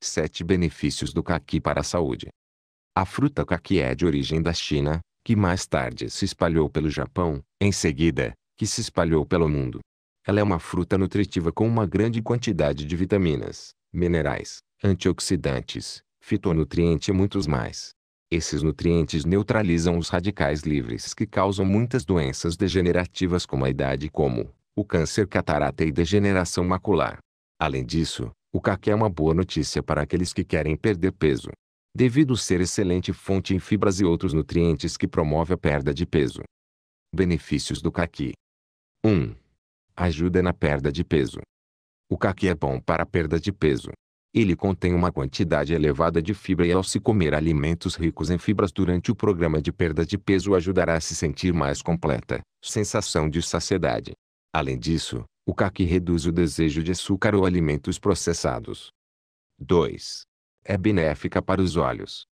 7 Benefícios do caqui para a saúde. A fruta caqui é de origem da China, que mais tarde se espalhou pelo Japão, em seguida, que se espalhou pelo mundo. Ela é uma fruta nutritiva com uma grande quantidade de vitaminas, minerais, antioxidantes, fitonutrientes e muitos mais. Esses nutrientes neutralizam os radicais livres que causam muitas doenças degenerativas como a idade como o câncer catarata e degeneração macular. Além disso, o caqui é uma boa notícia para aqueles que querem perder peso, devido ser excelente fonte em fibras e outros nutrientes que promove a perda de peso. Benefícios do caqui 1. Ajuda na perda de peso. O caqui é bom para a perda de peso. Ele contém uma quantidade elevada de fibra e ao se comer alimentos ricos em fibras durante o programa de perda de peso ajudará a se sentir mais completa, sensação de saciedade. Além disso, o caqui reduz o desejo de açúcar ou alimentos processados. 2. É benéfica para os olhos.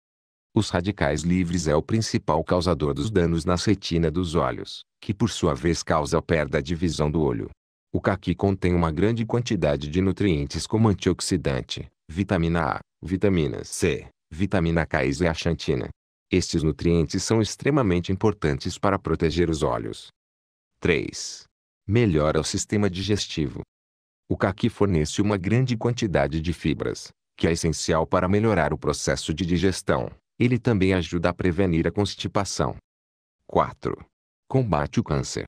Os radicais livres é o principal causador dos danos na retina dos olhos, que por sua vez causa a perda de visão do olho. O caqui contém uma grande quantidade de nutrientes como antioxidante, vitamina A, vitamina C, vitamina K e axantina. Estes nutrientes são extremamente importantes para proteger os olhos. 3 melhora o sistema digestivo. O caqui fornece uma grande quantidade de fibras, que é essencial para melhorar o processo de digestão. Ele também ajuda a prevenir a constipação. 4. Combate o câncer.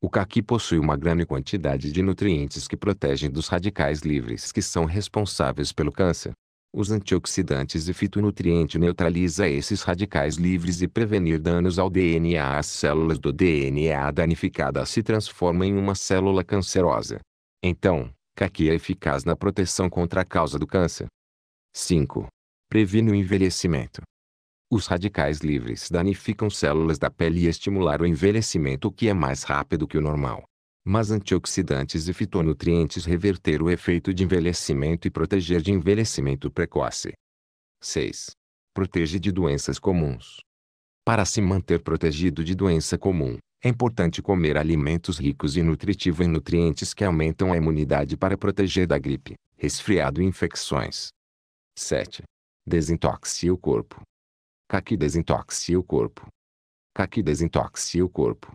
O caqui possui uma grande quantidade de nutrientes que protegem dos radicais livres que são responsáveis pelo câncer os antioxidantes e fitonutriente neutraliza esses radicais livres e prevenir danos ao DNA. As células do DNA danificada se transformam em uma célula cancerosa. Então, CAQ é eficaz na proteção contra a causa do câncer. 5. Previne o envelhecimento. Os radicais livres danificam células da pele e estimular o envelhecimento que é mais rápido que o normal mas antioxidantes e fitonutrientes reverter o efeito de envelhecimento e proteger de envelhecimento precoce. 6. Protege de doenças comuns. Para se manter protegido de doença comum, é importante comer alimentos ricos e nutritivos em nutrientes que aumentam a imunidade para proteger da gripe, resfriado e infecções. 7. Desintoxie o corpo. Caqui desintoxie o corpo. Caqui desintoxie o corpo.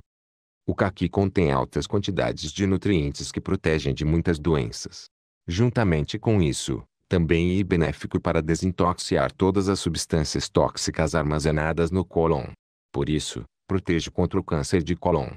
O caqui contém altas quantidades de nutrientes que protegem de muitas doenças. Juntamente com isso, também é benéfico para desintoxicar todas as substâncias tóxicas armazenadas no cólon. Por isso, protege contra o câncer de cólon.